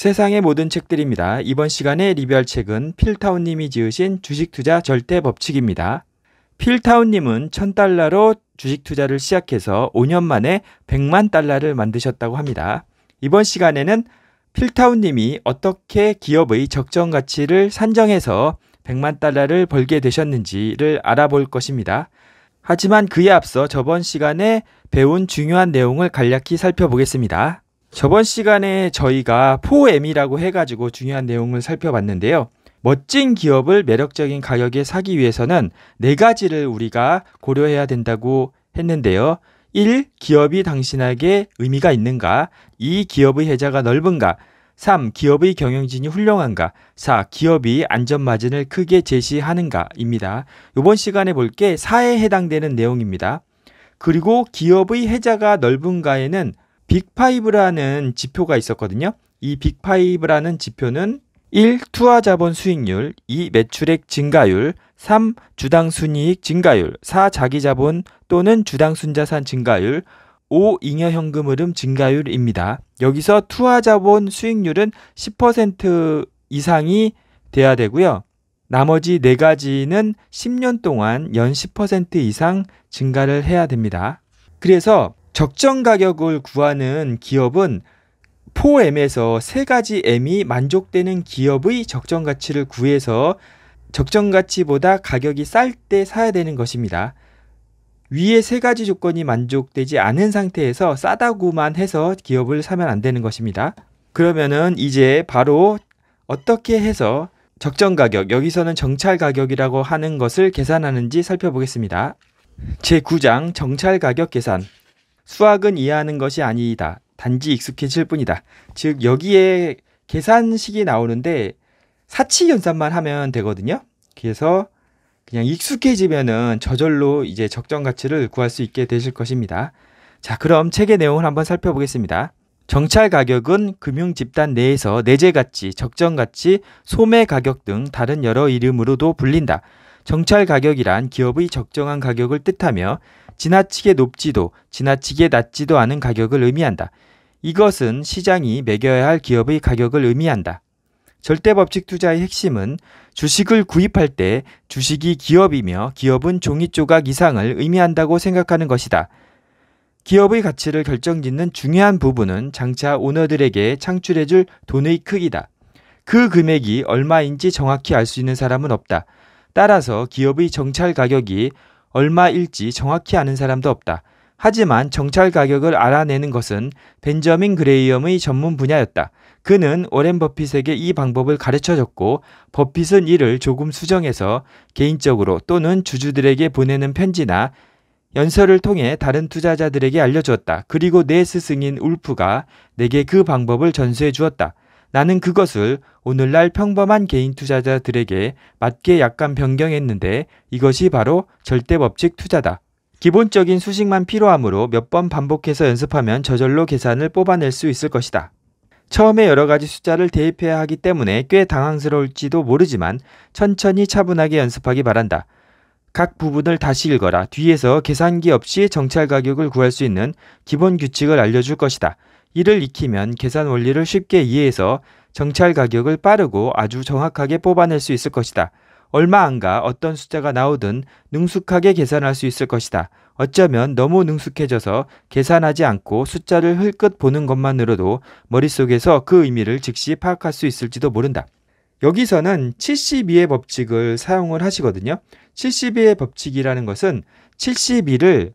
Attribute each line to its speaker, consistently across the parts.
Speaker 1: 세상의 모든 책들입니다. 이번 시간에 리뷰할 책은 필타운님이 지으신 주식투자 절대 법칙입니다. 필타운님은 1000달러로 주식투자를 시작해서 5년 만에 100만 달러를 만드셨다고 합니다. 이번 시간에는 필타운님이 어떻게 기업의 적정 가치를 산정해서 100만 달러를 벌게 되셨는지를 알아볼 것입니다. 하지만 그에 앞서 저번 시간에 배운 중요한 내용을 간략히 살펴보겠습니다. 저번 시간에 저희가 4M이라고 해가지고 중요한 내용을 살펴봤는데요. 멋진 기업을 매력적인 가격에 사기 위해서는 네 가지를 우리가 고려해야 된다고 했는데요. 1. 기업이 당신에게 의미가 있는가? 2. 기업의 해자가 넓은가? 3. 기업의 경영진이 훌륭한가? 4. 기업이 안전 마진을 크게 제시하는가?입니다. 이번 시간에 볼 게 4에 해당되는 내용입니다. 그리고 기업의 해자가 넓은가에는 빅파이브라는 지표가 있었거든요. 이 빅파이브라는 지표는 1. 투하 자본 수익률, 2. 매출액 증가율, 3. 주당 순이익 증가율, 4. 자기 자본 또는 주당 순자산 증가율, 5. 잉여 현금 흐름 증가율입니다. 여기서 투하 자본 수익률은 10% 이상이 돼야 되고요. 나머지 네 가지는 10년 동안 연 10% 이상 증가를 해야 됩니다. 그래서 적정 가격을 구하는 기업은 4 m 에서3 가지 M이 만족되는 기업의 적정 가치를 구해서 적정 가치보다 가격이 쌀 때 사야 되는 것입니다. 위에세 가지 조건이 만족되지 않은 상태에서 싸다고만 해서 기업을 사면 안 되는 것입니다. 그러면은 이제 바로 어떻게 해서 적정 가격, 여기서는 정찰 가격이라고 하는 것을 계산하는지 살펴보겠습니다. 제9장 정찰 가격 계산. 수학은 이해하는 것이 아니다. 단지 익숙해질 뿐이다. 즉 여기에 계산식이 나오는데 사치 연산만 하면 되거든요. 그래서 그냥 익숙해지면은 저절로 이제 적정 가치를 구할 수 있게 되실 것입니다. 자, 그럼 책의 내용을 한번 살펴보겠습니다. 정찰 가격은 금융 집단 내에서 내재 가치, 적정 가치, 소매 가격 등 다른 여러 이름으로도 불린다. 정찰 가격이란 기업의 적정한 가격을 뜻하며 지나치게 높지도 지나치게 낮지도 않은 가격을 의미한다. 이것은 시장이 매겨야 할 기업의 가격을 의미한다. 절대 법칙 투자의 핵심은 주식을 구입할 때 주식이 기업이며 기업은 종이조각 이상을 의미한다고 생각하는 것이다. 기업의 가치를 결정짓는 중요한 부분은 장차 오너들에게 창출해줄 돈의 크기다. 그 금액이 얼마인지 정확히 알 수 있는 사람은 없다. 따라서 기업의 정찰 가격이 얼마일지 정확히 아는 사람도 없다. 하지만 정찰 가격을 알아내는 것은 벤저민 그레이엄의 전문 분야였다. 그는 오렌 버핏에게 이 방법을 가르쳐줬고 버핏은 이를 조금 수정해서 개인적으로 또는 주주들에게 보내는 편지나 연설을 통해 다른 투자자들에게 알려주었다. 그리고 내 스승인 울프가 내게 그 방법을 전수해 주었다. 나는 그것을 오늘날 평범한 개인 투자자들에게 맞게 약간 변경했는데 이것이 바로 절대법칙 투자다. 기본적인 수식만 필요하므로 몇 번 반복해서 연습하면 저절로 계산을 뽑아낼 수 있을 것이다. 처음에 여러 가지 숫자를 대입해야 하기 때문에 꽤 당황스러울지도 모르지만 천천히 차분하게 연습하기 바란다. 각 부분을 다시 읽어라. 뒤에서 계산기 없이 정찰 가격을 구할 수 있는 기본 규칙을 알려줄 것이다. 이를 익히면 계산 원리를 쉽게 이해해서 정찰 가격을 빠르고 아주 정확하게 뽑아낼 수 있을 것이다. 얼마 안가 어떤 숫자가 나오든 능숙하게 계산할 수 있을 것이다. 어쩌면 너무 능숙해져서 계산하지 않고 숫자를 흘끗 보는 것만으로도 머릿속에서 그 의미를 즉시 파악할 수 있을지도 모른다. 여기서는 72의 법칙을 사용을 하시거든요. 72의 법칙이라는 것은 72를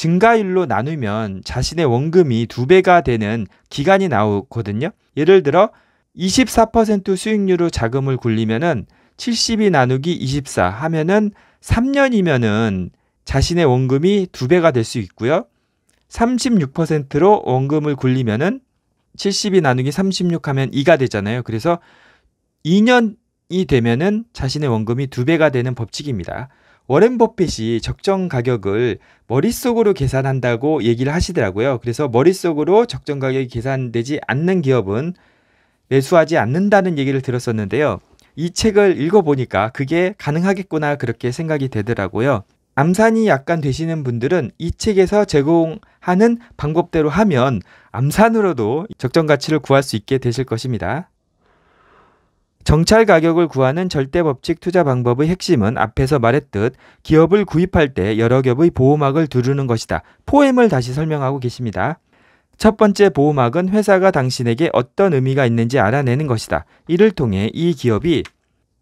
Speaker 1: 증가율로 나누면 자신의 원금이 두배가 되는 기간이 나오거든요. 예를 들어 24% 수익률로 자금을 굴리면은 70이 나누기 24 하면은 3년이면은 자신의 원금이 두배가 될 수 있고요. 36%로 원금을 굴리면은 70이 나누기 36 하면 2가 되잖아요. 그래서 2년이 되면은 자신의 원금이 두배가 되는 법칙입니다. 워렌 버핏이 적정 가격을 머릿속으로 계산한다고 얘기를 하시더라고요. 그래서 머릿속으로 적정 가격이 계산되지 않는 기업은 매수하지 않는다는 얘기를 들었었는데요. 이 책을 읽어보니까 그게 가능하겠구나 그렇게 생각이 되더라고요. 암산이 약간 되시는 분들은 이 책에서 제공하는 방법대로 하면 암산으로도 적정 가치를 구할 수 있게 되실 것입니다. 정찰 가격을 구하는 절대 법칙 투자 방법의 핵심은 앞에서 말했듯 기업을 구입할 때 여러 겹의 보호막을 두르는 것이다. 포엠을 다시 설명하고 계십니다. 첫 번째 보호막은 회사가 당신에게 어떤 의미가 있는지 알아내는 것이다. 이를 통해 이 기업이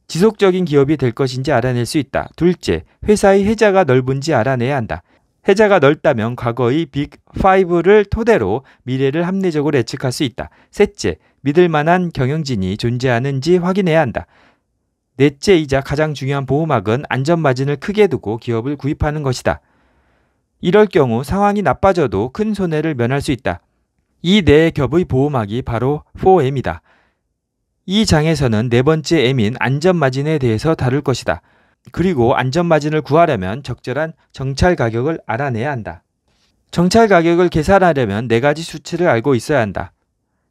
Speaker 1: 지속적인 기업이 될 것인지 알아낼 수 있다. 둘째, 회사의 회자가 넓은지 알아내야 한다. 해자가 넓다면 과거의 빅5를 토대로 미래를 합리적으로 예측할 수 있다. 셋째, 믿을 만한 경영진이 존재하는지 확인해야 한다. 넷째이자 가장 중요한 보호막은 안전마진을 크게 두고 기업을 구입하는 것이다. 이럴 경우 상황이 나빠져도 큰 손해를 면할 수 있다. 이 네 겹의 보호막이 바로 4M이다. 이 장에서는 네 번째 M인 안전마진에 대해서 다룰 것이다. 그리고 안전마진을 구하려면 적절한 정찰 가격을 알아내야 한다. 정찰 가격을 계산하려면 네 가지 수치를 알고 있어야 한다.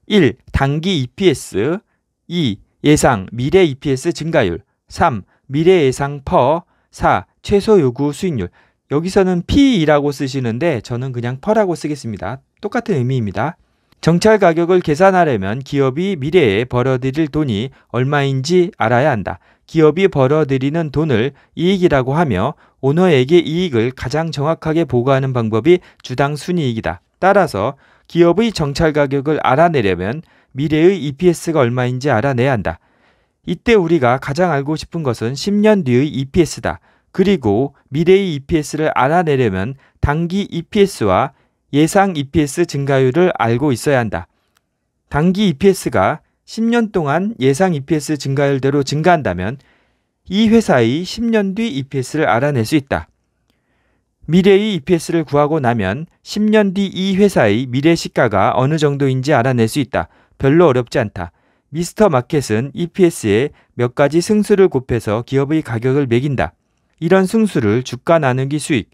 Speaker 1: 1. 단기 EPS 2. 예상 미래 EPS 증가율 3. 미래 예상 퍼 4. 최소 요구 수익률 여기서는 P라고 쓰시는데 저는 그냥 퍼라고 쓰겠습니다. 똑같은 의미입니다. 정찰 가격을 계산하려면 기업이 미래에 벌어들일 돈이 얼마인지 알아야 한다. 기업이 벌어들이는 돈을 이익이라고 하며 오너에게 이익을 가장 정확하게 보고하는 방법이 주당 순이익이다. 따라서 기업의 정찰 가격을 알아내려면 미래의 EPS가 얼마인지 알아내야 한다. 이때 우리가 가장 알고 싶은 것은 10년 뒤의 EPS다. 그리고 미래의 EPS를 알아내려면 단기 EPS와 예상 EPS 증가율을 알고 있어야 한다. 단기 EPS가 10년 동안 예상 EPS 증가율대로 증가한다면 이 회사의 10년 뒤 EPS를 알아낼 수 있다. 미래의 EPS를 구하고 나면 10년 뒤 이 회사의 미래 시가가 어느 정도인지 알아낼 수 있다. 별로 어렵지 않다. 미스터 마켓은 EPS에 몇 가지 승수를 곱해서 기업의 가격을 매긴다. 이런 승수를 주가 나누기 수익,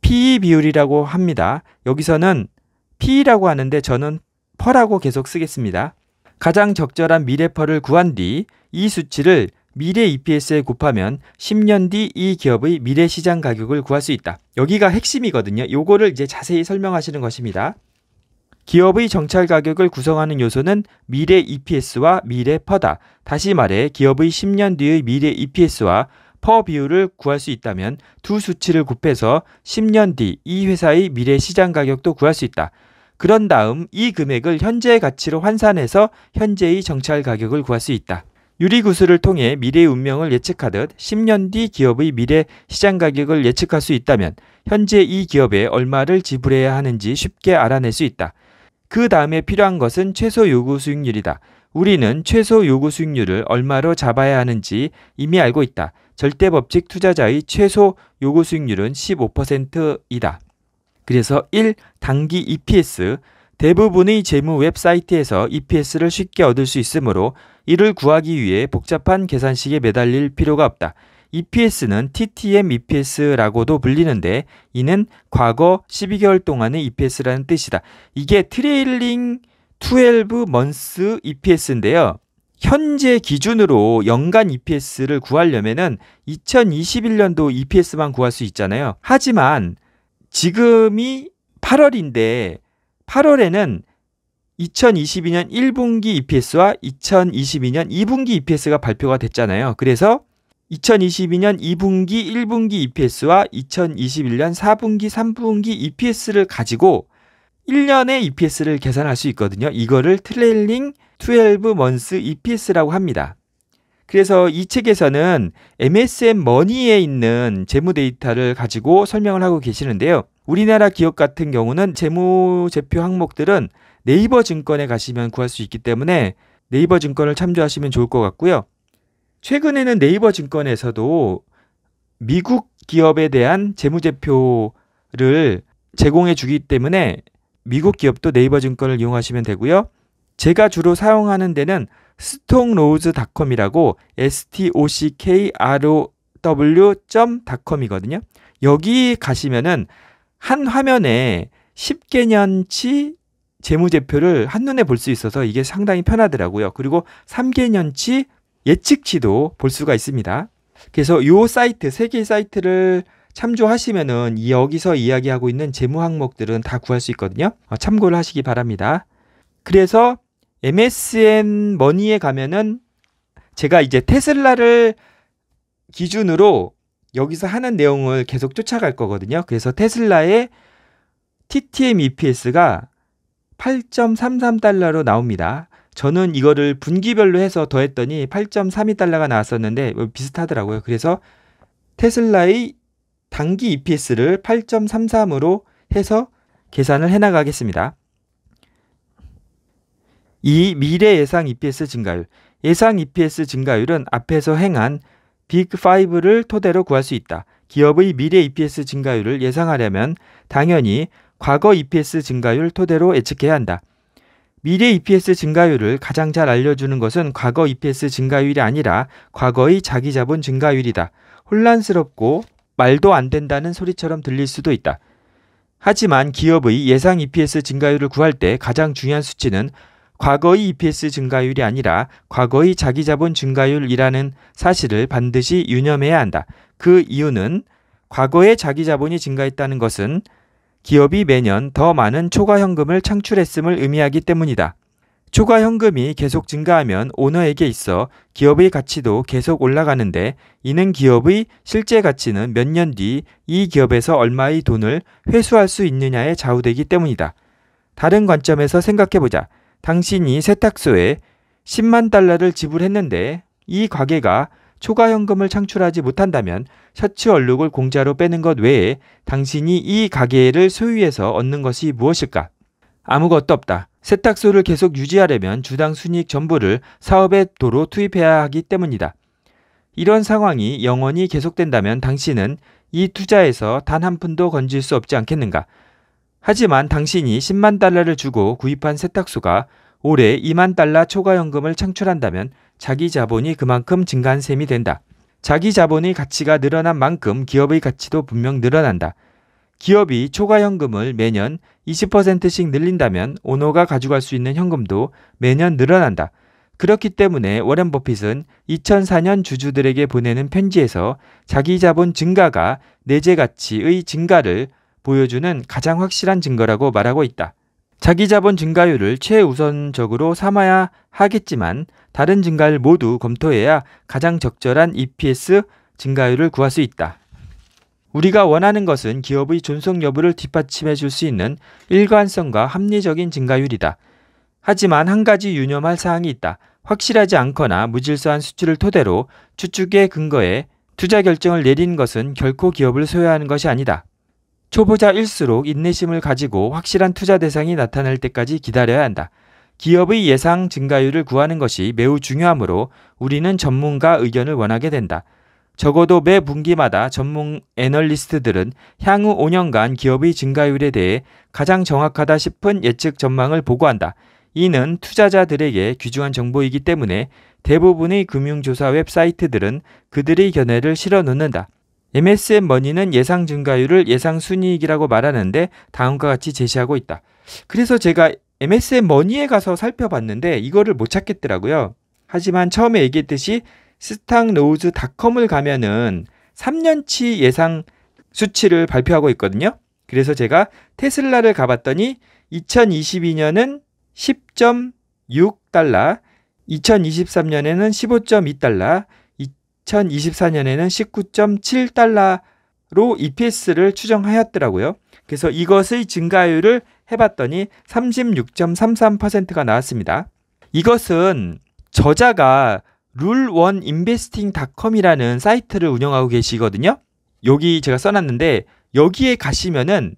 Speaker 1: PE 비율이라고 합니다. 여기서는 PE라고 하는데 저는 퍼라고 계속 쓰겠습니다. 가장 적절한 미래퍼를 구한 뒤 이 수치를 미래 EPS에 곱하면 10년 뒤 이 기업의 미래 시장 가격을 구할 수 있다. 여기가 핵심이거든요. 요거를 이제 자세히 설명하시는 것입니다. 기업의 정찰 가격을 구성하는 요소는 미래 EPS와 미래 퍼다. 다시 말해 기업의 10년 뒤의 미래 EPS와 퍼 비율을 구할 수 있다면 두 수치를 곱해서 10년 뒤 이 회사의 미래 시장 가격도 구할 수 있다. 그런 다음 이 금액을 현재의 가치로 환산해서 현재의 정찰 가격을 구할 수 있다. 유리구슬을 통해 미래의 운명을 예측하듯 10년 뒤 기업의 미래 시장 가격을 예측할 수 있다면 현재 이 기업에 얼마를 지불해야 하는지 쉽게 알아낼 수 있다. 그 다음에 필요한 것은 최소 요구 수익률이다. 우리는 최소 요구 수익률을 얼마로 잡아야 하는지 이미 알고 있다. 절대 법칙 투자자의 최소 요구 수익률은 15%이다. 그래서 1. 단기 EPS 대부분의 재무 웹사이트에서 EPS를 쉽게 얻을 수 있으므로 이를 구하기 위해 복잡한 계산식에 매달릴 필요가 없다. EPS는 TTM EPS라고도 불리는데 이는 과거 12개월 동안의 EPS라는 뜻이다. 이게 트레일링 12 m o n EPS인데요. 현재 기준으로 연간 EPS를 구하려면 2021년도 EPS만 구할 수 있잖아요. 하지만 지금이 8월인데 8월에는 2022년 1분기 EPS와 2022년 2분기 EPS가 발표가 됐잖아요. 그래서 2022년 2분기 1분기 EPS와 2021년 4분기 3분기 EPS를 가지고 1년의 EPS를 계산할 수 있거든요. 이거를 트레일링 12 months EPS라고 합니다. 그래서 이 책에서는 m s m 머니에 있는 재무 데이터를 가지고 설명을 하고 계시는데요. 우리나라 기업 같은 경우는 재무 제표 항목들은 네이버 증권에 가시면 구할 수 있기 때문에 네이버 증권을 참조하시면 좋을 것 같고요. 최근에는 네이버 증권에서도 미국 기업에 대한 재무제표를 제공해 주기 때문에 미국 기업도 네이버 증권을 이용하시면 되고요. 제가 주로 사용하는 데는 스톡로즈닷컴이라고 stockrow.com이거든요. 여기 가시면은 한 화면에 10개년치 재무제표를 한눈에 볼 수 있어서 이게 상당히 편하더라고요. 그리고 3개년치 예측치도 볼 수가 있습니다. 그래서 요 사이트, 세개 사이트를 참조하시면은 여기서 이야기하고 있는 재무 항목들은 다 구할 수 있거든요. 어, 참고를 하시기 바랍니다. 그래서 MSN 머니에 가면은 제가 이제 테슬라를 기준으로 여기서 하는 내용을 계속 쫓아갈 거거든요. 그래서 테슬라의 TTM EPS가 8.33달러로 나옵니다. 저는 이거를 분기별로 해서 더했더니 8.32달러가 나왔었는데 뭐 비슷하더라고요. 그래서 테슬라의 단기 EPS를 8.33으로 해서 계산을 해나가겠습니다. 이 미래 예상 EPS 증가율. 예상 EPS 증가율은 앞에서 행한 빅5를 토대로 구할 수 있다. 기업의 미래 EPS 증가율을 예상하려면 당연히 과거 EPS 증가율 토대로 예측해야 한다. 미래 EPS 증가율을 가장 잘 알려주는 것은 과거 EPS 증가율이 아니라 과거의 자기자본 증가율이다. 혼란스럽고 말도 안 된다는 소리처럼 들릴 수도 있다. 하지만 기업의 예상 EPS 증가율을 구할 때 가장 중요한 수치는 과거의 EPS 증가율이 아니라 과거의 자기자본 증가율이라는 사실을 반드시 유념해야 한다. 그 이유는 과거의 자기자본이 증가했다는 것은 기업이 매년 더 많은 초과 현금을 창출했음을 의미하기 때문이다. 초과 현금이 계속 증가하면 오너에게 있어 기업의 가치도 계속 올라가는데 이는 기업의 실제 가치는 몇 년 뒤 이 기업에서 얼마의 돈을 회수할 수 있느냐에 좌우되기 때문이다. 다른 관점에서 생각해보자. 당신이 세탁소에 10만 달러를 지불했는데 이 가게가 초과 현금을 창출하지 못한다면 셔츠 얼룩을 공짜로 빼는 것 외에 당신이 이 가게를 소유해서 얻는 것이 무엇일까? 아무것도 없다. 세탁소를 계속 유지하려면 주당 순익 전부를 사업에 도로 투입해야 하기 때문이다. 이런 상황이 영원히 계속된다면 당신은 이 투자에서 단 한 푼도 건질 수 없지 않겠는가? 하지만 당신이 10만 달러를 주고 구입한 세탁소가 올해 2만 달러 초과연금을 창출한다면 자기 자본이 그만큼 증가한 셈이 된다. 자기 자본의 가치가 늘어난 만큼 기업의 가치도 분명 늘어난다. 기업이 초과연금을 매년 20%씩 늘린다면 오너가 가져갈 수 있는 현금도 매년 늘어난다. 그렇기 때문에 워렌 버핏은 2004년 주주들에게 보내는 편지에서 자기 자본 증가가 내재 가치의 증가를 보여주는 가장 확실한 증거라고 말하고 있다. 자기 자본 증가율을 최우선적으로 삼아야 하겠지만 다른 증가율 모두 검토해야 가장 적절한 EPS 증가율을 구할 수 있다. 우리가 원하는 것은 기업의 존속 여부를 뒷받침해 줄 수 있는 일관성과 합리적인 증가율이다. 하지만 한 가지 유념할 사항이 있다. 확실하지 않거나 무질서한 수치를 토대로 추측의 근거에 투자 결정을 내린 것은 결코 기업을 소유하는 것이 아니다. 초보자일수록 인내심을 가지고 확실한 투자 대상이 나타날 때까지 기다려야 한다. 기업의 예상 증가율을 구하는 것이 매우 중요하므로 우리는 전문가 의견을 원하게 된다. 적어도 매 분기마다 전문 애널리스트들은 향후 5년간 기업의 증가율에 대해 가장 정확하다 싶은 예측 전망을 보고한다. 이는 투자자들에게 귀중한 정보이기 때문에 대부분의 금융조사 웹사이트들은 그들의 견해를 실어 놓는다. MSM 머니는 예상 증가율을 예상 순이익이라고 말하는데 다음과 같이 제시하고 있다. 그래서 제가 MSM 머니에 가서 살펴봤는데 이거를 못 찾겠더라고요. 하지만 처음에 얘기했듯이 스탁노우즈닷컴을 가면은 3년치 예상 수치를 발표하고 있거든요. 그래서 제가 테슬라를 가봤더니 2022년은 10.6달러, 2023년에는 15.2달러, 2024년에는 19.7달러로 EPS를 추정하였더라고요. 그래서 이것의 증가율을 해봤더니 36.33%가 나왔습니다. 이것은 저자가 룰원인베스팅닷컴이라는 사이트를 운영하고 계시거든요. 여기 제가 써놨는데 여기에 가시면은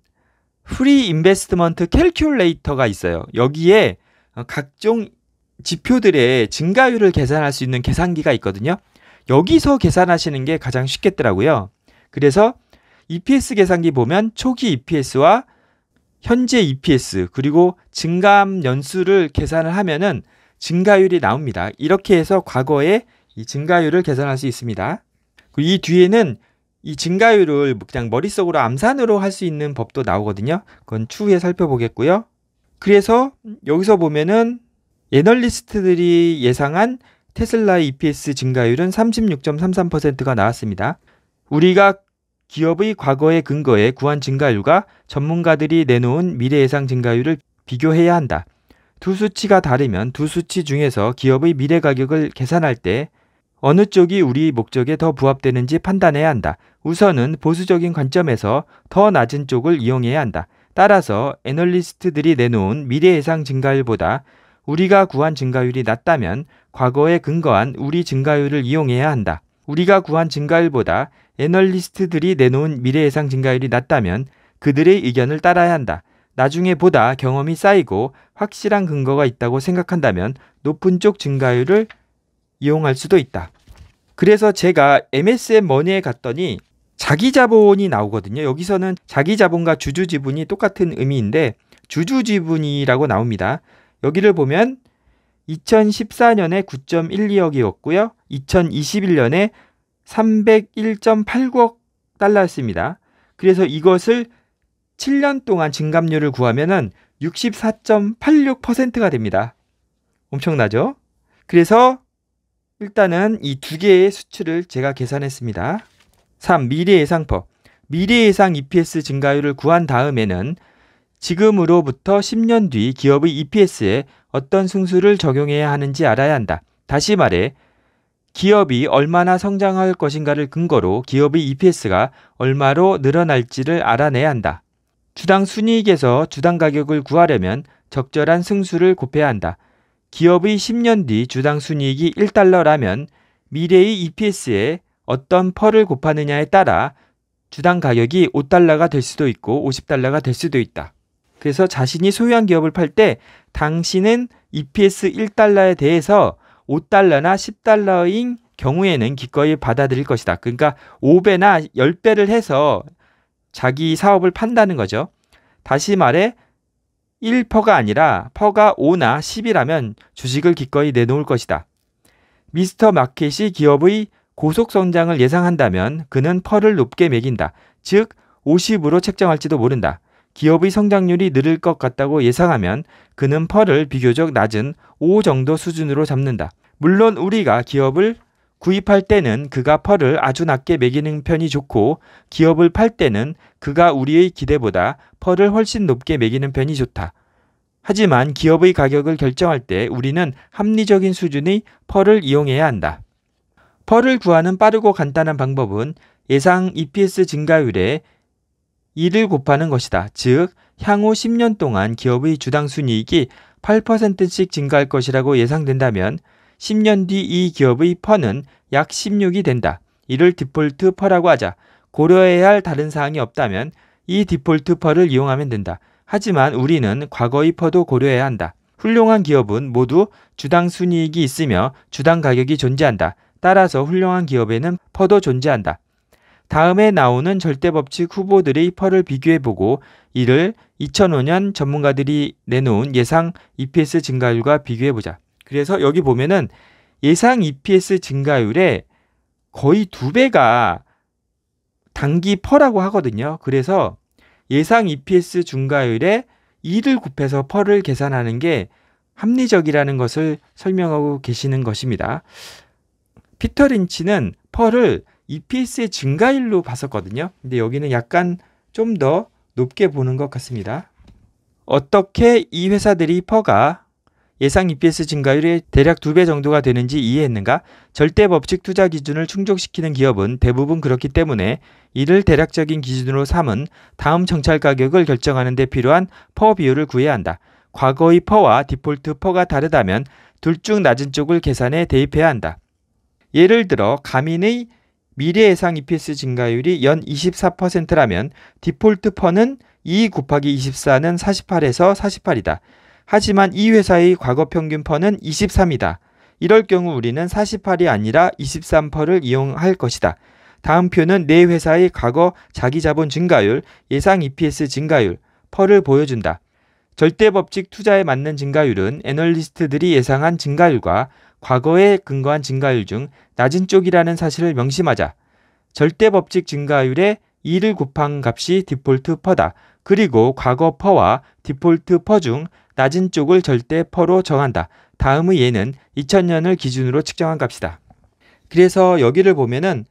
Speaker 1: 프리 인베스트먼트 캘큘레이터가 있어요. 여기에 각종 지표들의 증가율을 계산할 수 있는 계산기가 있거든요. 여기서 계산하시는 게 가장 쉽겠더라고요. 그래서 EPS 계산기 보면 초기 EPS와 현재 EPS 그리고 증감 연수를 계산을 하면은 증가율이 나옵니다. 이렇게 해서 과거에 이 증가율을 계산할 수 있습니다. 그리고 이 뒤에는 이 증가율을 그냥 머릿속으로 암산으로 할 수 있는 법도 나오거든요. 그건 추후에 살펴보겠고요. 그래서 여기서 보면은 애널리스트들이 예상한 테슬라의 EPS 증가율은 36.33%가 나왔습니다. 우리가 기업의 과거의 근거에 구한 증가율과 전문가들이 내놓은 미래 예상 증가율을 비교해야 한다. 두 수치가 다르면 두 수치 중에서 기업의 미래 가격을 계산할 때 어느 쪽이 우리 목적에 더 부합되는지 판단해야 한다. 우선은 보수적인 관점에서 더 낮은 쪽을 이용해야 한다. 따라서 애널리스트들이 내놓은 미래 예상 증가율보다 우리가 구한 증가율이 낮다면 과거에 근거한 우리 증가율을 이용해야 한다. 우리가 구한 증가율보다 애널리스트들이 내놓은 미래 예상 증가율이 낮다면 그들의 의견을 따라야 한다. 나중에 보다 경험이 쌓이고 확실한 근거가 있다고 생각한다면 높은 쪽 증가율을 이용할 수도 있다. 그래서 제가 MSM 머니에 갔더니 자기 자본이 나오거든요. 여기서는 자기 자본과 주주 지분이 똑같은 의미인데 주주 지분이라고 나옵니다. 여기를 보면 2014년에 9.12억이었고요. 2021년에 301.89억 달러였습니다. 그래서 이것을 7년 동안 증감률을 구하면은 64.86%가 됩니다. 엄청나죠? 그래서 일단은 이 두 개의 수치를 제가 계산했습니다. 3. 미래 예상법. 미래 예상 EPS 증가율을 구한 다음에는 지금으로부터 10년 뒤 기업의 EPS에 어떤 승수를 적용해야 하는지 알아야 한다. 다시 말해, 기업이 얼마나 성장할 것인가를 근거로 기업의 EPS가 얼마로 늘어날지를 알아내야 한다. 주당 순이익에서 주당 가격을 구하려면 적절한 승수를 곱해야 한다. 기업의 10년 뒤 주당 순이익이 1달러라면 미래의 EPS에 어떤 펄을 곱하느냐에 따라 주당 가격이 5달러가 될 수도 있고 50달러가 될 수도 있다. 그래서 자신이 소유한 기업을 팔 때 당신은 EPS 1달러에 대해서 5달러나 10달러인 경우에는 기꺼이 받아들일 것이다. 그러니까 5배나 10배를 해서 자기 사업을 판다는 거죠. 다시 말해 1퍼가 아니라 퍼가 5나 10이라면 주식을 기꺼이 내놓을 것이다. 미스터 마켓이 기업의 고속 성장을 예상한다면 그는 퍼를 높게 매긴다. 즉 50으로 책정할지도 모른다. 기업의 성장률이 늘을 것 같다고 예상하면 그는 펄을 비교적 낮은 5 정도 수준으로 잡는다. 물론 우리가 기업을 구입할 때는 그가 펄을 아주 낮게 매기는 편이 좋고 기업을 팔 때는 그가 우리의 기대보다 펄을 훨씬 높게 매기는 편이 좋다. 하지만 기업의 가격을 결정할 때 우리는 합리적인 수준의 펄을 이용해야 한다. 펄을 구하는 빠르고 간단한 방법은 예상 EPS 증가율에 이를 곱하는 것이다. 즉, 향후 10년 동안 기업의 주당 순이익이 8%씩 증가할 것이라고 예상된다면 10년 뒤 이 기업의 퍼는 약 16이 된다. 이를 디폴트 퍼라고 하자. 고려해야 할 다른 사항이 없다면 이 디폴트 퍼를 이용하면 된다. 하지만 우리는 과거의 퍼도 고려해야 한다. 훌륭한 기업은 모두 주당 순이익이 있으며 주당 가격이 존재한다. 따라서 훌륭한 기업에는 퍼도 존재한다. 다음에 나오는 절대법칙 후보들의 펄을 비교해보고 이를 2005년 전문가들이 내놓은 예상 EPS 증가율과 비교해보자. 그래서 여기 보면은 예상 EPS 증가율의 거의 두 배가 단기 퍼라고 하거든요. 그래서 예상 EPS 증가율에 2를 곱해서 퍼를 계산하는 게 합리적이라는 것을 설명하고 계시는 것입니다. 피터 린치는 펄을 EPS의 증가율로 봤었거든요. 근데 여기는 약간 좀 더 높게 보는 것 같습니다. 어떻게 이 회사들이 퍼가 예상 EPS 증가율이 대략 두 배 정도가 되는지 이해했는가? 절대 법칙 투자 기준을 충족시키는 기업은 대부분 그렇기 때문에 이를 대략적인 기준으로 삼은 다음 정찰 가격을 결정하는 데 필요한 퍼 비율을 구해야 한다. 과거의 퍼와 디폴트 퍼가 다르다면 둘 중 낮은 쪽을 계산에 대입해야 한다. 예를 들어 가민의 미래 예상 EPS 증가율이 연 24%라면 디폴트 퍼는 2 곱하기 24는 48에서 48이다. 하지만 이 회사의 과거 평균 퍼는 23이다. 이럴 경우 우리는 48이 아니라 23%를 퍼 이용할 것이다. 다음 표는 내 네 회사의 과거 자기 자본 증가율, 예상 EPS 증가율, 퍼를 보여준다. 절대 법칙 투자에 맞는 증가율은 애널리스트들이 예상한 증가율과 과거에 근거한 증가율 중 낮은 쪽이라는 사실을 명심하자. 절대 법칙 증가율의 2를 곱한 값이 디폴트 퍼다. 그리고 과거 퍼와 디폴트 퍼 중 낮은 쪽을 절대 퍼로 정한다. 다음의 예는 2000년을 기준으로 측정한 값이다. 그래서 여기를 보면은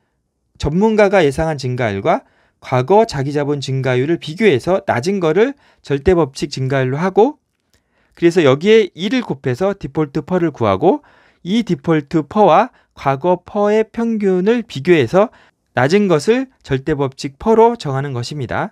Speaker 1: 전문가가 예상한 증가율과 과거 자기자본 증가율을 비교해서 낮은 거를 절대 법칙 증가율로 하고 그래서 여기에 1을 곱해서 디폴트 퍼를 구하고 이 디폴트 퍼와 과거 퍼의 평균을 비교해서 낮은 것을 절대법칙 퍼로 정하는 것입니다.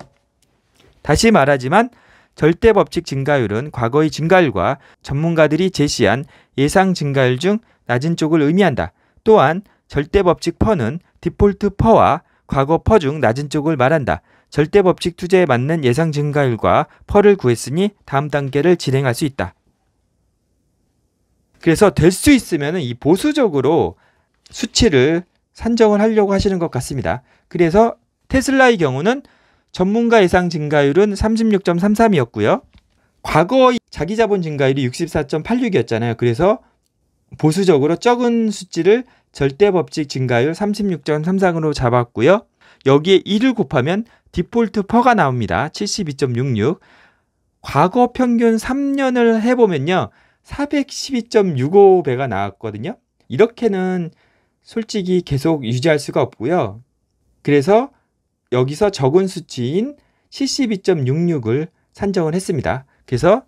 Speaker 1: 다시 말하지만 절대법칙 증가율은 과거의 증가율과 전문가들이 제시한 예상 증가율 중 낮은 쪽을 의미한다. 또한 절대법칙 퍼는 디폴트 퍼와 과거 퍼 중 낮은 쪽을 말한다. 절대법칙 투자에 맞는 예상 증가율과 퍼를 구했으니 다음 단계를 진행할 수 있다. 그래서 될 수 있으면 이 보수적으로 수치를 산정을 하려고 하시는 것 같습니다. 그래서 테슬라의 경우는 전문가 예상 증가율은 36.33이었고요. 과거 자기 자본 증가율이 64.86이었잖아요. 그래서 보수적으로 적은 수치를 절대 법칙 증가율 36.33으로 잡았고요. 여기에 1을 곱하면 디폴트 퍼가 나옵니다. 72.66. 과거 평균 3년을 해보면요. 412.65배가 나왔거든요. 이렇게는 솔직히 계속 유지할 수가 없고요. 그래서 여기서 적은 수치인 72.66을 산정을 했습니다. 그래서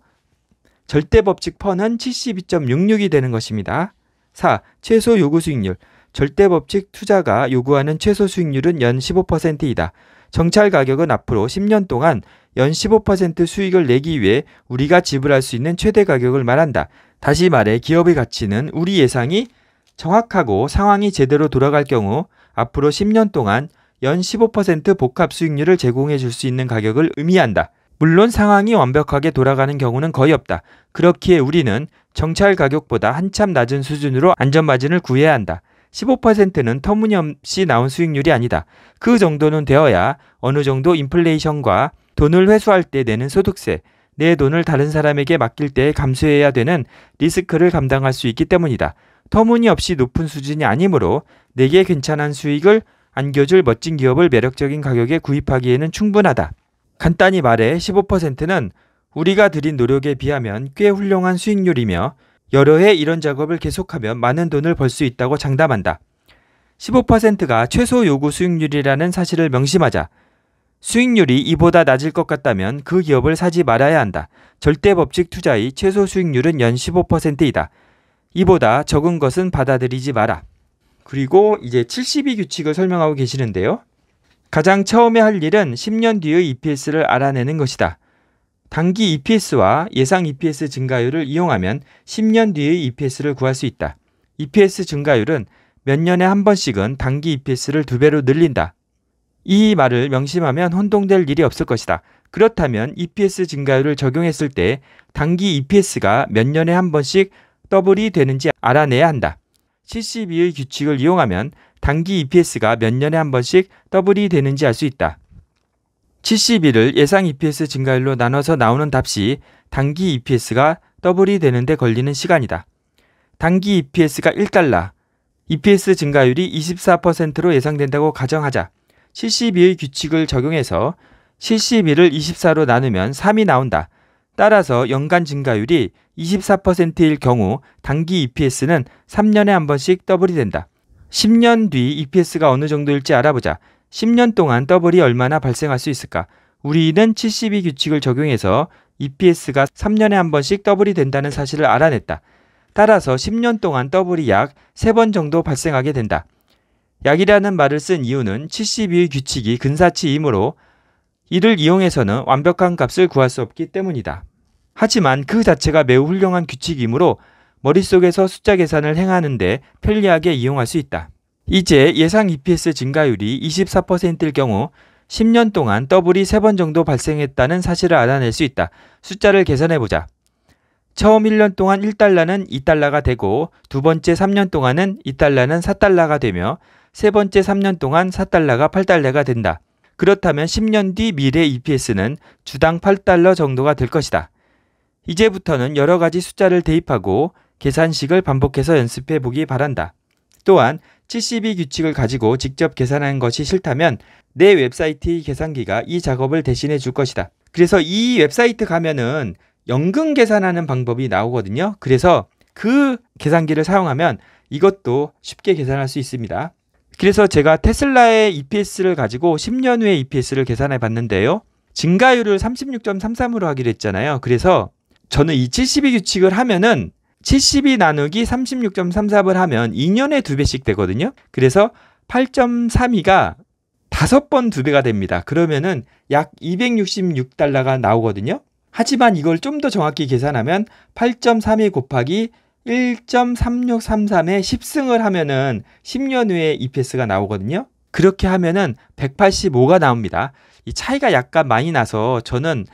Speaker 1: 절대 법칙 펀은 72.66이 되는 것입니다. 4. 최소 요구 수익률. 절대 법칙 투자가 요구하는 최소 수익률은 연 15%이다. 정찰 가격은 앞으로 10년 동안 연 15% 수익을 내기 위해 우리가 지불할 수 있는 최대 가격을 말한다. 다시 말해 기업의 가치는 우리 예상이 정확하고 상황이 제대로 돌아갈 경우 앞으로 10년 동안 연 15% 복합 수익률을 제공해 줄 수 있는 가격을 의미한다. 물론 상황이 완벽하게 돌아가는 경우는 거의 없다. 그렇기에 우리는 정찰 가격보다 한참 낮은 수준으로 안전 마진을 구해야 한다. 15%는 터무니없이 나온 수익률이 아니다. 그 정도는 되어야 어느 정도 인플레이션과 돈을 회수할 때 내는 소득세, 내 돈을 다른 사람에게 맡길 때 감수해야 되는 리스크를 감당할 수 있기 때문이다. 터무니없이 높은 수준이 아니므로 내게 괜찮은 수익을 안겨줄 멋진 기업을 매력적인 가격에 구입하기에는 충분하다. 간단히 말해 15%는 우리가 들인 노력에 비하면 꽤 훌륭한 수익률이며 여러 해 이런 작업을 계속하면 많은 돈을 벌 수 있다고 장담한다. 15%가 최소 요구 수익률이라는 사실을 명심하자. 수익률이 이보다 낮을 것 같다면 그 기업을 사지 말아야 한다. 절대 법칙 투자의 최소 수익률은 연 15%이다. 이보다 적은 것은 받아들이지 마라. 그리고 이제 72 규칙을 설명하고 계시는데요. 가장 처음에 할 일은 10년 뒤의 EPS를 알아내는 것이다. 단기 EPS와 예상 EPS 증가율을 이용하면 10년 뒤의 EPS를 구할 수 있다. EPS 증가율은 몇 년에 한 번씩은 단기 EPS를 두 배로 늘린다. 이 말을 명심하면 혼동될 일이 없을 것이다. 그렇다면 EPS 증가율을 적용했을 때 단기 EPS가 몇 년에 한 번씩 더블이 되는지 알아내야 한다. 72의 규칙을 이용하면 단기 EPS가 몇 년에 한 번씩 더블이 되는지 알 수 있다. 7 1을 예상 EPS 증가율로 나눠서 나오는 답시 단기 EPS가 더블이 되는데 걸리는 시간이다. 단기 EPS가 1달러, EPS 증가율이 24%로 예상된다고 가정하자 72의 규칙을 적용해서 7 1을 24로 나누면 3이 나온다. 따라서 연간 증가율이 24%일 경우 단기 EPS는 3년에 한 번씩 더블이 된다. 10년 뒤 EPS가 어느 정도일지 알아보자. 10년 동안 더블이 얼마나 발생할 수 있을까? 우리는 72 규칙을 적용해서 EPS가 3년에 한 번씩 더블이 된다는 사실을 알아냈다. 따라서 10년 동안 더블이 약 3번 정도 발생하게 된다. 약이라는 말을 쓴 이유는 72의 규칙이 근사치이므로 이를 이용해서는 완벽한 값을 구할 수 없기 때문이다. 하지만 그 자체가 매우 훌륭한 규칙이므로 머릿속에서 숫자 계산을 행하는데 편리하게 이용할 수 있다. 이제 예상 EPS 증가율이 24%일 경우 10년 동안 더블이 3번 정도 발생했다는 사실을 알아낼 수 있다. 숫자를 계산해보자. 처음 1년 동안 1달러는 2달러가 되고 두 번째 3년 동안은 2달러는 4달러가 되며 세 번째 3년 동안 4달러가 8달러가 된다. 그렇다면 10년 뒤 미래 EPS는 주당 8달러 정도가 될 것이다. 이제부터는 여러 가지 숫자를 대입하고 계산식을 반복해서 연습해 보기 바란다. 또한 72 규칙을 가지고 직접 계산하는 것이 싫다면 내 웹사이트 계산기가 이 작업을 대신해 줄 것이다. 그래서 이 웹사이트 가면은 연금 계산하는 방법이 나오거든요. 그래서 그 계산기를 사용하면 이것도 쉽게 계산할 수 있습니다. 그래서 제가 테슬라의 EPS를 가지고 10년 후의 EPS를 계산해 봤는데요. 증가율을 36.33으로 하기로 했잖아요. 그래서 저는 이 72 규칙을 하면은 72 나누기 36.34을 하면 2년에 2배씩 되거든요. 그래서 8.32가 5번2배가 됩니다. 그러면은 약 266달러가 나오거든요. 하지만 이걸 좀 더 정확히 계산하면 8.32 곱하기 1.3633에 10승을 하면은 10년 후에 EPS가 나오거든요. 그렇게 하면은 185가 나옵니다. 이 차이가 약간 많이 나서 저는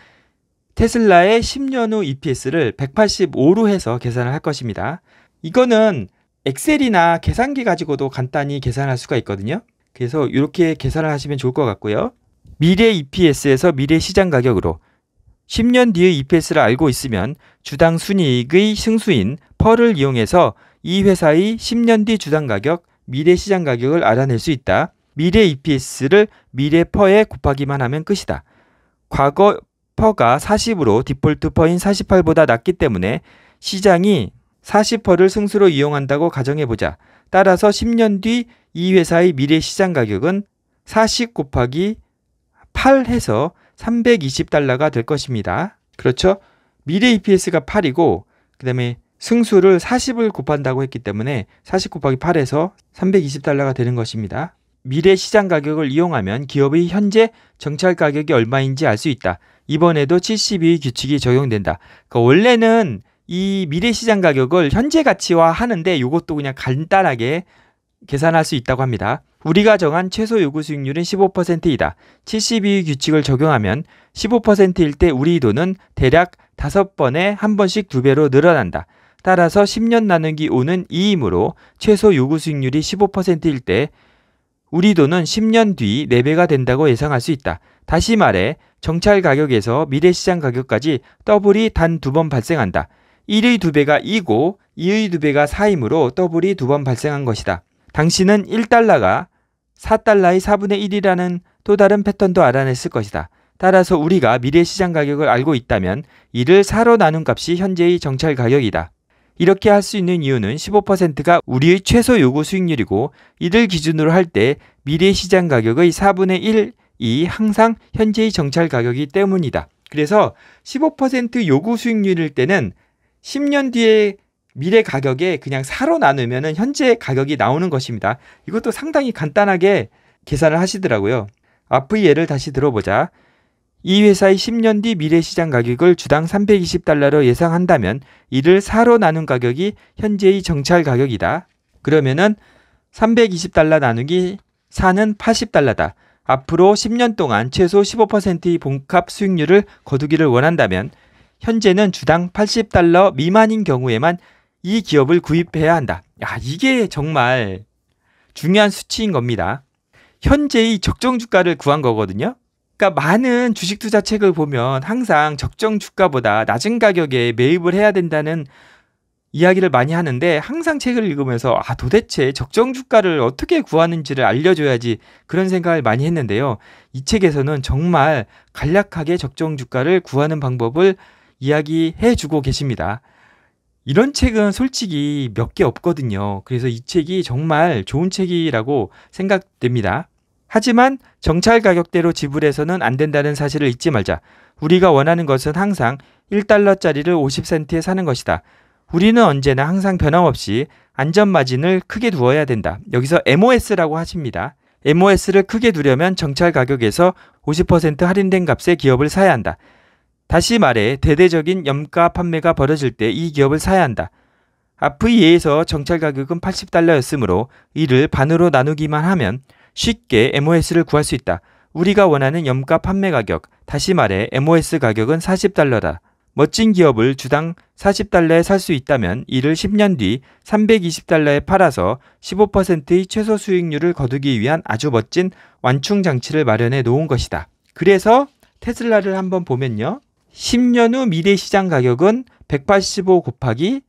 Speaker 1: 테슬라의 10년 후 EPS를 185로 해서 계산을 할 것입니다. 이거는 엑셀이나 계산기 가지고도 간단히 계산할 수가 있거든요. 그래서 이렇게 계산을 하시면 좋을 것 같고요. 미래 EPS에서 미래 시장 가격으로 10년 뒤의 EPS를 알고 있으면 주당 순이익의 승수인 펄을 이용해서 이 회사의 10년 뒤 주당 가격, 미래 시장 가격을 알아낼 수 있다. 미래 EPS를 미래 펄에 곱하기만 하면 끝이다. 과거 퍼가 40으로 디폴트 퍼인 48보다 낮기 때문에 시장이 40%를 승수로 이용한다고 가정해보자. 따라서 10년 뒤 이 회사의 미래 시장 가격은 40 곱하기 8 해서 320달러가 될 것입니다. 그렇죠? 미래 EPS가 8이고 그 다음에 승수를 40을 곱한다고 했기 때문에 40 곱하기 8에서 320달러가 되는 것입니다. 미래 시장 가격을 이용하면 기업의 현재 정찰 가격이 얼마인지 알 수 있다. 이번에도 72 규칙이 적용된다. 그 원래는 이 미래 시장 가격을 현재 가치화 하는데 이것도 그냥 간단하게 계산할 수 있다고 합니다. 우리가 정한 최소 요구 수익률은 15%이다. 72 규칙을 적용하면 15%일 때 우리 돈은 대략 5번에 한 번씩 두 배로 늘어난다. 따라서 10년 나누기 5는 2이므로 최소 요구 수익률이 15%일 때 우리 돈은 10년 뒤 4배가 된다고 예상할 수 있다. 다시 말해 정찰 가격에서 미래 시장 가격까지 더블이 단 두 번 발생한다. 1의 두배가 2고 2의 두배가 4이므로 더블이 두 번 발생한 것이다. 당신은 1달러가 4달러의 4분의 1이라는 또 다른 패턴도 알아냈을 것이다. 따라서 우리가 미래 시장 가격을 알고 있다면 이를 4로 나눈 값이 현재의 정찰 가격이다. 이렇게 할 수 있는 이유는 15%가 우리의 최소 요구 수익률이고 이들 기준으로 할 때 미래 시장 가격의 4분의 1, 이 항상 현재의 정찰 가격이기 때문이다. 그래서 15% 요구 수익률일 때는 10년 뒤에 미래 가격에 그냥 4로 나누면 현재 가격이 나오는 것입니다. 이것도 상당히 간단하게 계산을 하시더라고요. 앞의 예를 다시 들어보자. 이 회사의 10년 뒤 미래 시장 가격을 주당 320달러로 예상한다면 이를 4로 나눈 가격이 현재의 정찰 가격이다. 그러면은 320달러 나누기 4는 80달러다. 앞으로 10년 동안 최소 15%의 본값 수익률을 거두기를 원한다면 현재는 주당 80달러 미만인 경우에만 이 기업을 구입해야 한다. 야, 이게 정말 중요한 수치인 겁니다. 현재의 적정 주가를 구한 거거든요. 그러니까 많은 주식 투자 책을 보면 항상 적정 주가보다 낮은 가격에 매입을 해야 된다는 이야기를 많이 하는데 항상 책을 읽으면서 아 도대체 적정 주가를 어떻게 구하는지를 알려줘야지 그런 생각을 많이 했는데요. 이 책에서는 정말 간략하게 적정 주가를 구하는 방법을 이야기해 주고 계십니다. 이런 책은 솔직히 몇 개 없거든요. 그래서 이 책이 정말 좋은 책이라고 생각됩니다. 하지만 정찰 가격대로 지불해서는 안 된다는 사실을 잊지 말자. 우리가 원하는 것은 항상 1달러짜리를 50센트에 사는 것이다. 우리는 언제나 항상 변함없이 안전 마진을 크게 두어야 된다. 여기서 MOS라고 하십니다. MOS를 크게 두려면 정찰 가격에서 50% 할인된 값에 기업을 사야 한다. 다시 말해 대대적인 염가 판매가 벌어질 때 이 기업을 사야 한다. 앞의 예에서 정찰 가격은 80달러였으므로 이를 반으로 나누기만 하면 쉽게 MOS를 구할 수 있다. 우리가 원하는 염가 판매 가격, 다시 말해 MOS 가격은 40달러다. 멋진 기업을 주당 40달러에 살 수 있다면 이를 10년 뒤 320달러에 팔아서 15%의 최소 수익률을 거두기 위한 아주 멋진 완충 장치를 마련해 놓은 것이다. 그래서 테슬라를 한번 보면요. 10년 후 미래 시장 가격은 185 곱하기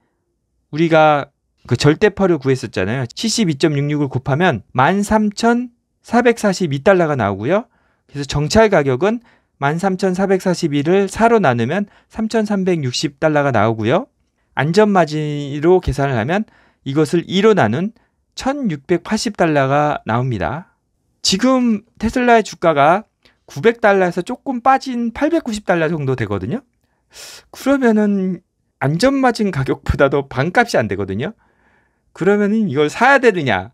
Speaker 1: 우리가 그 절대파를 구했었잖아요. 72.66을 곱하면 13,000 442달러가 나오고요. 그래서 정찰 가격은 13,442를 4로 나누면 3,360달러가 나오고요. 안전 마진으로 계산을 하면 이것을 2로 나눈 1,680달러가 나옵니다. 지금 테슬라의 주가가 900달러에서 조금 빠진 890달러 정도 되거든요. 그러면은 안전 마진 가격보다도 반값이 안 되거든요. 그러면은 이걸 사야 되느냐?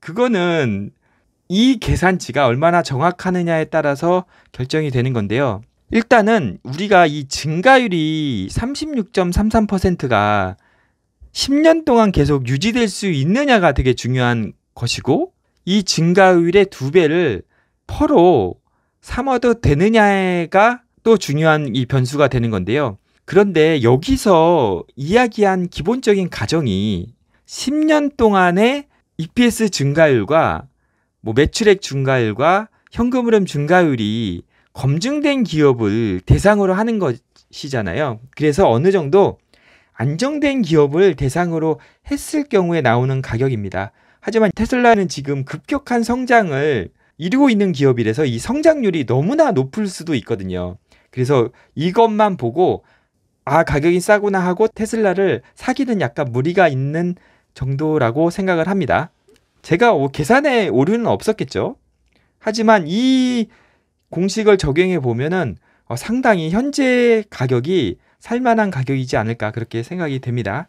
Speaker 1: 그거는 이 계산치가 얼마나 정확하느냐에 따라서 결정이 되는 건데요. 일단은 우리가 이 증가율이 36.33%가 10년 동안 계속 유지될 수 있느냐가 되게 중요한 것이고 이 증가율의 두 배를 퍼로 삼아도 되느냐가 또 중요한 이 변수가 되는 건데요. 그런데 여기서 이야기한 기본적인 가정이 10년 동안의 EPS 증가율과 뭐 매출액 증가율과 현금 흐름 증가율이 검증된 기업을 대상으로 하는 것이잖아요. 그래서 어느 정도 안정된 기업을 대상으로 했을 경우에 나오는 가격입니다. 하지만 테슬라는 지금 급격한 성장을 이루고 있는 기업이라서 이 성장률이 너무나 높을 수도 있거든요. 그래서 이것만 보고 아 가격이 싸구나 하고 테슬라를 사기는 약간 무리가 있는 정도라고 생각을 합니다. 제가 계산에 오류는 없었겠죠. 하지만 이 공식을 적용해 보면은 어, 상당히 현재 가격이 살만한 가격이지 않을까 그렇게 생각이 됩니다.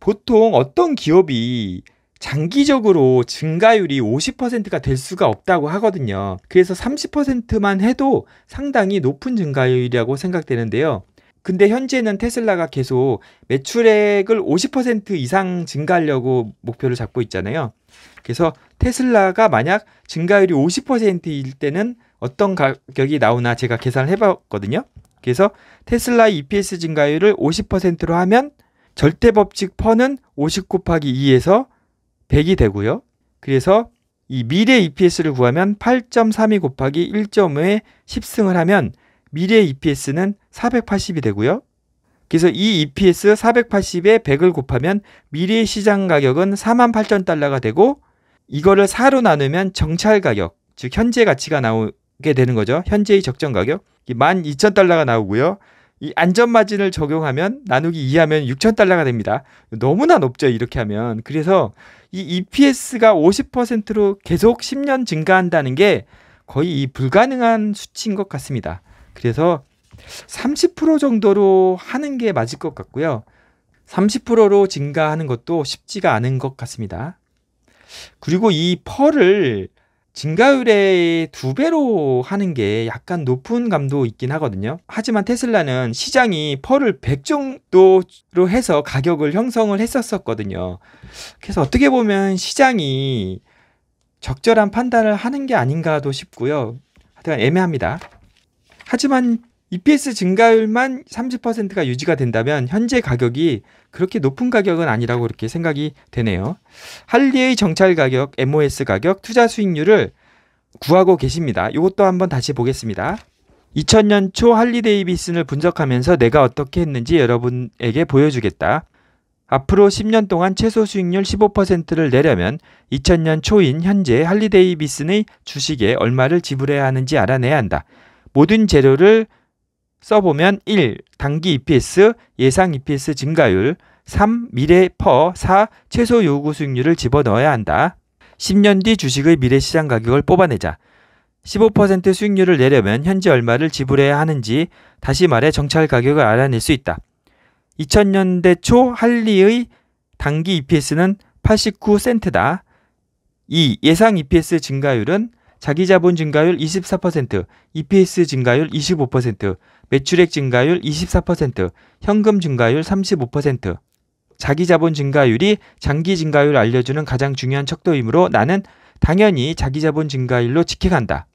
Speaker 1: 보통 어떤 기업이 장기적으로 증가율이 50%가 될 수가 없다고 하거든요. 그래서 30%만 해도 상당히 높은 증가율이라고 생각되는데요. 근데 현재는 테슬라가 계속 매출액을 50% 이상 증가하려고 목표를 잡고 있잖아요. 그래서 테슬라가 만약 증가율이 50%일 때는 어떤 가격이 나오나 제가 계산을 해봤거든요. 그래서 테슬라 EPS 증가율을 50%로 하면 절대 법칙 퍼는 50 곱하기 2에서 100이 되고요. 그래서 이 미래 EPS를 구하면 8.32 곱하기 1.5에 10승을 하면 미래의 EPS는 480이 되고요. 그래서 이 EPS 480에 100을 곱하면 미래의 시장 가격은 4 8 0 0 0 달러가 되고 이거를 4로 나누면 정찰 가격, 즉 현재 가치가 나오게 되는 거죠. 현재의 적정 가격 1 2 0 0 0 달러가 나오고요. 이 안전 마진을 적용하면 나누기 2하면 6 0 0 0 달러가 됩니다. 너무나 높죠. 이렇게 하면. 그래서 이 EPS가 50%로 계속 10년 증가한다는 게 거의 이 불가능한 수치인 것 같습니다. 그래서 30% 정도로 하는 게 맞을 것 같고요. 30%로 증가하는 것도 쉽지가 않은 것 같습니다. 그리고 이 펄을 증가율의 두 배로 하는 게 약간 높은 감도 있긴 하거든요. 하지만 테슬라는 시장이 펄을 100 정도로 해서 가격을 형성을 했었었거든요. 그래서 어떻게 보면 시장이 적절한 판단을 하는 게 아닌가도 싶고요. 하여튼 애매합니다. 하지만 EPS 증가율만 30%가 유지가 된다면 현재 가격이 그렇게 높은 가격은 아니라고 그렇게 생각이 되네요. 할리의 정찰 가격, MOS 가격, 투자 수익률을 구하고 계십니다. 이것도 한번 다시 보겠습니다. 2000년 초 할리 데이비슨을 분석하면서 내가 어떻게 했는지 여러분에게 보여주겠다. 앞으로 10년 동안 최소 수익률 15%를 내려면 2000년 초인 현재 할리 데이비슨의 주식에 얼마를 지불해야 하는지 알아내야 한다. 모든 재료를 써보면 1. 단기 EPS, 예상 EPS 증가율, 3. 미래 퍼, 4. 최소 요구 수익률을 집어넣어야 한다. 10년 뒤 주식의 미래 시장 가격을 뽑아내자. 15% 수익률을 내려면 현재 얼마를 지불해야 하는지 다시 말해 정찰 가격을 알아낼 수 있다. 2000년대 초 할리의 단기 EPS는 89센트다. 2. 예상 EPS 증가율은 자기자본 증가율 24%, EPS 증가율 25%, 매출액 증가율 24%, 현금 증가율 35%. 자기자본 증가율이 장기 증가율 을 알려주는 가장 중요한 척도이므로 나는 당연히 자기자본 증가율로 지켜간다.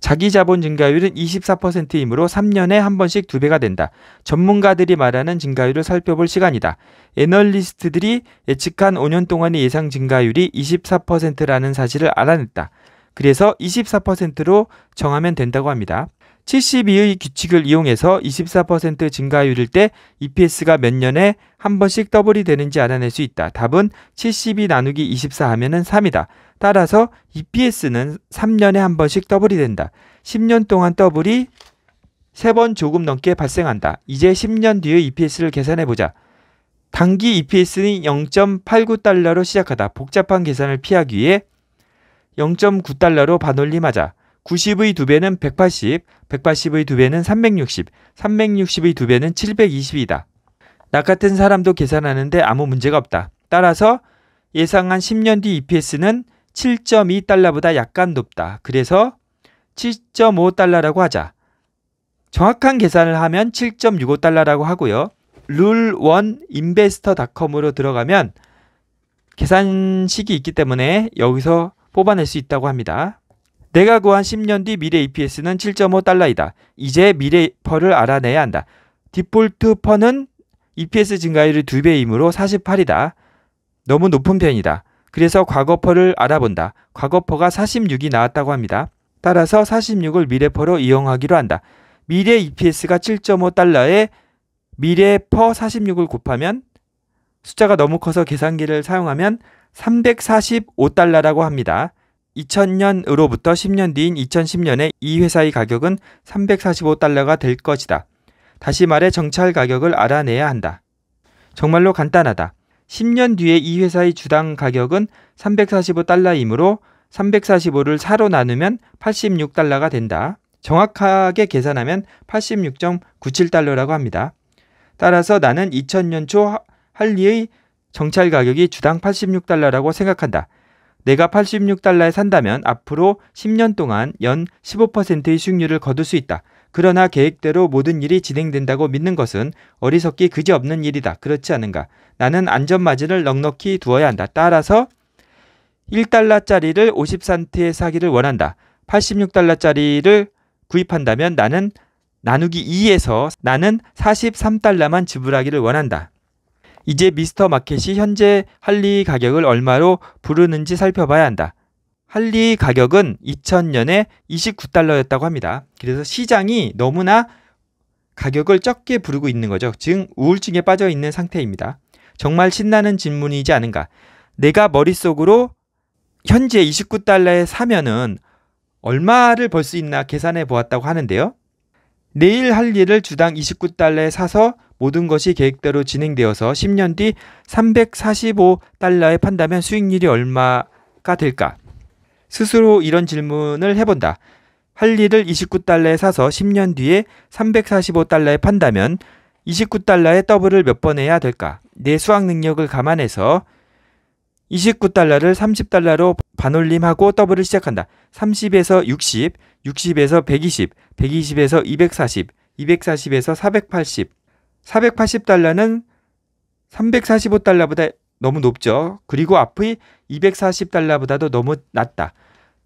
Speaker 1: 자기자본 증가율은 24%이므로 3년에 한 번씩 두 배가 된다. 전문가들이 말하는 증가율을 살펴볼 시간이다. 애널리스트들이 예측한 5년 동안의 예상 증가율이 24%라는 사실을 알아냈다. 그래서 24%로 정하면 된다고 합니다. 72의 규칙을 이용해서 24% 증가율일 때 EPS가 몇 년에 한 번씩 더블이 되는지 알아낼 수 있다. 답은 72 나누기 24 하면은 3이다. 따라서 EPS는 3년에 한 번씩 더블이 된다. 10년 동안 더블이 3번 조금 넘게 발생한다. 이제 10년 뒤의 EPS를 계산해 보자. 단기 EPS는 0.89달러로 시작하다. 복잡한 계산을 피하기 위해 0.9달러로 반올림하자. 90의 2배는 180, 180의 2배는 360, 360의 2배는 720이다. 나 같은 사람도 계산하는데 아무 문제가 없다. 따라서 예상한 10년 뒤 EPS는 7.2달러보다 약간 높다. 그래서 7.5달러라고 하자. 정확한 계산을 하면 7.65달러라고 하고요. 룰1 인베스터닷컴으로 들어가면 계산식이 있기 때문에 여기서 뽑아낼 수 있다고 합니다. 내가 구한 10년 뒤 미래 EPS는 7.5달러이다. 이제 미래 펄을 알아내야 한다. 디폴트 펄은 EPS 증가율이 2배이므로 48이다. 너무 높은 편이다. 그래서 과거 펄을 알아본다. 과거 퍼가 46이 나왔다고 합니다. 따라서 46을 미래 퍼로 이용하기로 한다. 미래 EPS가 7.5달러에 미래 퍼 46을 곱하면 숫자가 너무 커서 계산기를 사용하면 345달러라고 합니다. 2000년으로부터 10년 뒤인 2010년에 이 회사의 가격은 345달러가 될 것이다. 다시 말해 정찰 가격을 알아내야 한다. 정말로 간단하다. 10년 뒤에 이 회사의 주당 가격은 345달러이므로 345를 4로 나누면 86달러가 된다. 정확하게 계산하면 86.97달러라고 합니다. 따라서 나는 2000년 초 할리의 정찰 가격이 주당 86달러라고 생각한다. 내가 86달러에 산다면 앞으로 10년 동안 연 15%의 수익률을 거둘 수 있다. 그러나 계획대로 모든 일이 진행된다고 믿는 것은 어리석기 그지없는 일이다. 그렇지 않은가? 나는 안전마진을 넉넉히 두어야 한다. 따라서 1달러짜리를 50센트에 사기를 원한다. 86달러짜리를 구입한다면 나는 나누기 2에서 나는 43달러만 지불하기를 원한다. 이제 미스터 마켓이 현재 할리 가격을 얼마로 부르는지 살펴봐야 한다. 할리 가격은 2000년에 29달러였다고 합니다. 그래서 시장이 너무나 가격을 적게 부르고 있는 거죠. 즉 우울증에 빠져 있는 상태입니다. 정말 신나는 질문이지 않은가. 내가 머릿속으로 현재 29달러에 사면은 얼마를 벌 수 있나 계산해 보았다고 하는데요. 내일 할 일을 주당 29달러에 사서 모든 것이 계획대로 진행되어서 10년 뒤 345달러에 판다면 수익률이 얼마가 될까? 스스로 이런 질문을 해본다. 할 일을 29달러에 사서 10년 뒤에 345달러에 판다면 29달러의 더블을 몇 번 해야 될까? 내 수학 능력을 감안해서 29달러를 30달러로 반올림하고 더블을 시작한다. 30에서 60, 60에서 120, 120에서 240, 240에서 480, 480달러는 345달러보다 너무 높죠. 그리고 앞의 240달러보다도 너무 낮다.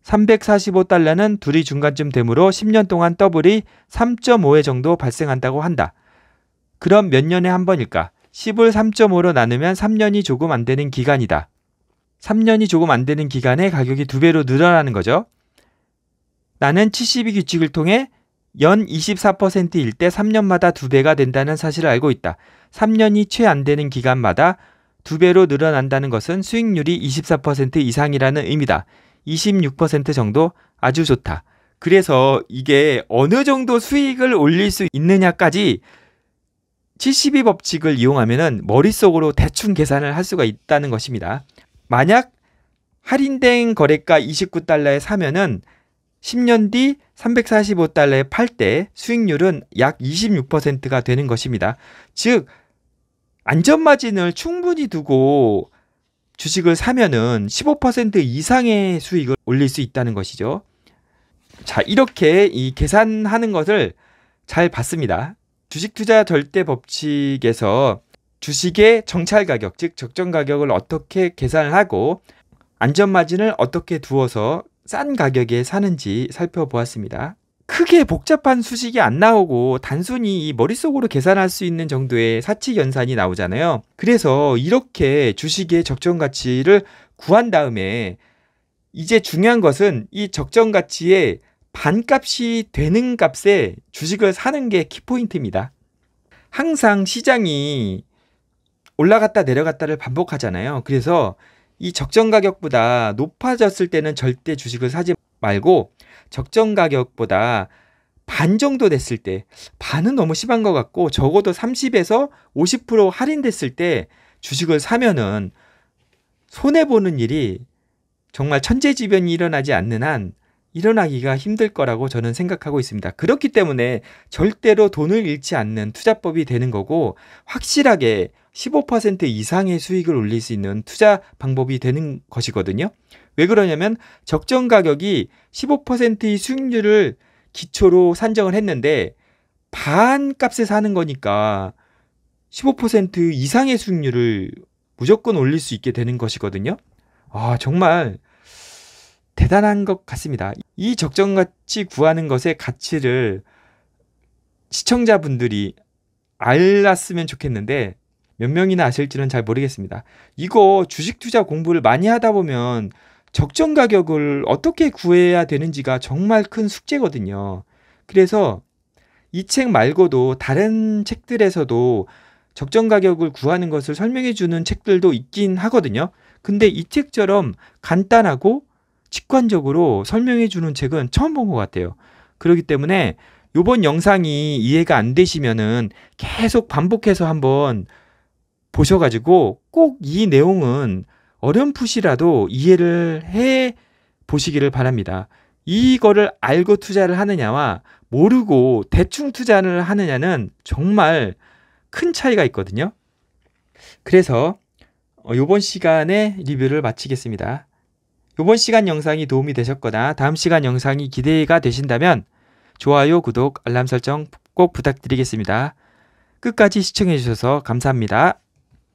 Speaker 1: 345달러는 둘이 중간쯤 되므로 10년 동안 더블이 3.5회 정도 발생한다고 한다. 그럼 몇 년에 한 번일까? 10을 3.5로 나누면 3년이 조금 안 되는 기간이다. 3년이 조금 안 되는 기간에 가격이 두 배로 늘어나는 거죠. 나는 72 규칙을 통해 연 24%일 때 3년마다 2배가 된다는 사실을 알고 있다. 3년이 채 안 되는 기간마다 2배로 늘어난다는 것은 수익률이 24% 이상이라는 의미다. 26% 정도 아주 좋다. 그래서 이게 어느 정도 수익을 올릴 수 있느냐까지 72 법칙을 이용하면 머릿속으로 대충 계산을 할 수가 있다는 것입니다. 만약 할인된 거래가 29달러에 사면은 10년 뒤 345달러에 팔 때 수익률은 약 26%가 되는 것입니다. 즉 안전마진을 충분히 두고 주식을 사면은 15% 이상의 수익을 올릴 수 있다는 것이죠. 자, 이렇게 이 계산하는 것을 잘 봤습니다. 주식 투자 절대 법칙에서 주식의 정찰 가격, 즉 적정 가격을 어떻게 계산 하고 안전 마진을 어떻게 두어서 싼 가격에 사는지 살펴보았습니다. 크게 복잡한 수식이 안 나오고 단순히 머릿속으로 계산할 수 있는 정도의 사치 연산이 나오잖아요. 그래서 이렇게 주식의 적정 가치를 구한 다음에 이제 중요한 것은 이 적정 가치의 반값이 되는 값에 주식을 사는 게 키포인트입니다. 항상 시장이 올라갔다 내려갔다를 반복하잖아요. 그래서 이 적정 가격보다 높아졌을 때는 절대 주식을 사지 말고 적정 가격보다 반 정도 됐을 때 반은 너무 심한 것 같고 적어도 30에서 50% 할인됐을 때 주식을 사면은 손해 보는 일이 정말 천재지변이 일어나지 않는 한 일어나기가 힘들 거라고 저는 생각하고 있습니다. 그렇기 때문에 절대로 돈을 잃지 않는 투자법이 되는 거고 확실하게 15% 이상의 수익을 올릴 수 있는 투자 방법이 되는 것이거든요. 왜 그러냐면 적정 가격이 15%의 수익률을 기초로 산정을 했는데 반 값에 사는 거니까 15% 이상의 수익률을 무조건 올릴 수 있게 되는 것이거든요. 아, 정말 대단한 것 같습니다. 이 적정가치 구하는 것의 가치를 시청자분들이 알았으면 좋겠는데 몇 명이나 아실지는 잘 모르겠습니다. 이거 주식 투자 공부를 많이 하다 보면 적정 가격을 어떻게 구해야 되는지가 정말 큰 숙제거든요. 그래서 이 책 말고도 다른 책들에서도 적정 가격을 구하는 것을 설명해 주는 책들도 있긴 하거든요. 근데 이 책처럼 간단하고 직관적으로 설명해 주는 책은 처음 본 것 같아요. 그렇기 때문에 요번 영상이 이해가 안 되시면은 계속 반복해서 한번 보셔가지고 꼭 이 내용은 어렴풋이라도 이해를 해 보시기를 바랍니다. 이거를 알고 투자를 하느냐와 모르고 대충 투자를 하느냐는 정말 큰 차이가 있거든요. 그래서 어, 요번 시간에 리뷰를 마치겠습니다. 이번 시간 영상이 도움이 되셨거나 다음 시간 영상이 기대가 되신다면 좋아요, 구독, 알람 설정 꼭 부탁드리겠습니다. 끝까지 시청해주셔서 감사합니다.